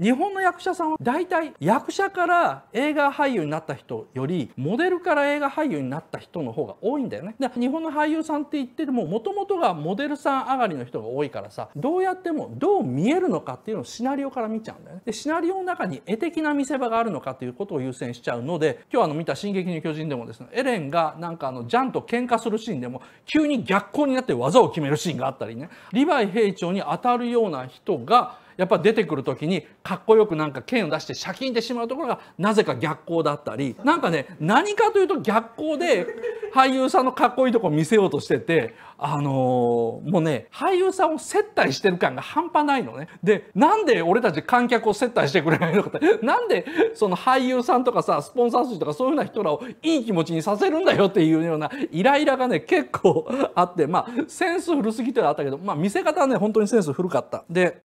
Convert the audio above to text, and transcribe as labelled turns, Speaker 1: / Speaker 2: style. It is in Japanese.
Speaker 1: 日本の役者さんは大体役者から映画俳優になった人よりモデルから映画俳優になった人の方が多いんだよね。で日本の俳優さんって言ってるももともとがモデルさん上がりの人が多いからさどうやってもどう見えるのかっていうのをシナリオから見ちゃうんだよね。でシナリオの中に絵的な見せ場があるのかということを優先しちゃうので今日あの見た「進撃の巨人」でもですねエレンがなんかあのジャンと喧嘩するシーンでも急に逆光になって技を決めるシーンがあったりねリヴァイ兵長に当たるような人がやっぱ出てくる時にかっこよくなんか剣を出してシャキンってしまうところがなぜか逆光だったりなんかね何かというと逆光で俳優さんのかっこいいとこ見せようとしててあのー、もうね俳優さんを接待してる感が半端ないのね。でなんで俺たち観客を接待してくれないのかってなんでその俳優さんとかさスポンサー筋とかそういうような人らをいい気持ちにさせるんだよっていうようなイライラがね結構あってまあセンス古すぎてはあったけどまあ見せ方はね本当にセンス古かった。で